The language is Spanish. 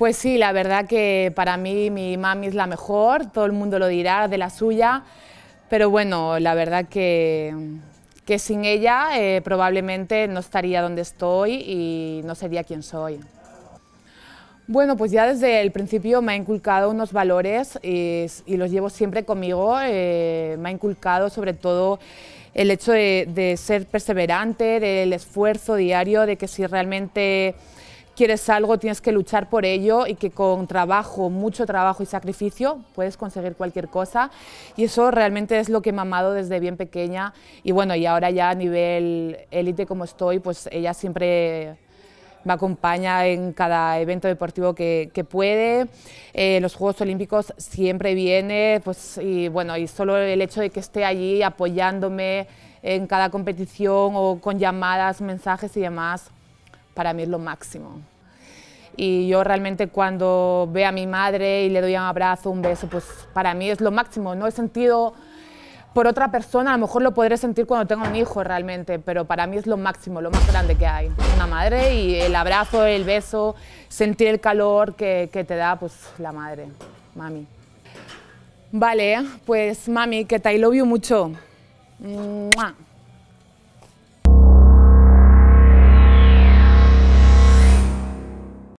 Pues sí, la verdad que para mí mi mami es la mejor, todo el mundo lo dirá de la suya, pero bueno, la verdad que, que sin ella eh, probablemente no estaría donde estoy y no sería quien soy. Bueno, pues ya desde el principio me ha inculcado unos valores y, los llevo siempre conmigo. Eh, me ha inculcado sobre todo el hecho de, ser perseverante, del esfuerzo diario, de que si realmente quieres algo, tienes que luchar por ello y que con trabajo, mucho trabajo y sacrificio puedes conseguir cualquier cosa. Y eso realmente es lo que me ha amado desde bien pequeña. Y bueno, y ahora ya a nivel élite como estoy, pues ella siempre me acompaña en cada evento deportivo que, puede. Eh, los Juegos Olímpicos siempre viene, pues, y bueno, y solo el hecho de que esté allí apoyándome en cada competición o con llamadas, mensajes y demás, para mí es lo máximo y yo realmente cuando veo a mi madre y le doy un abrazo, un beso, pues para mí es lo máximo, no he sentido por otra persona, a lo mejor lo podré sentir cuando tenga un hijo realmente, pero para mí es lo máximo, lo más grande que hay, una madre y el abrazo, el beso, sentir el calor que, que te da pues la madre, mami. Vale, pues mami, que te I love mucho.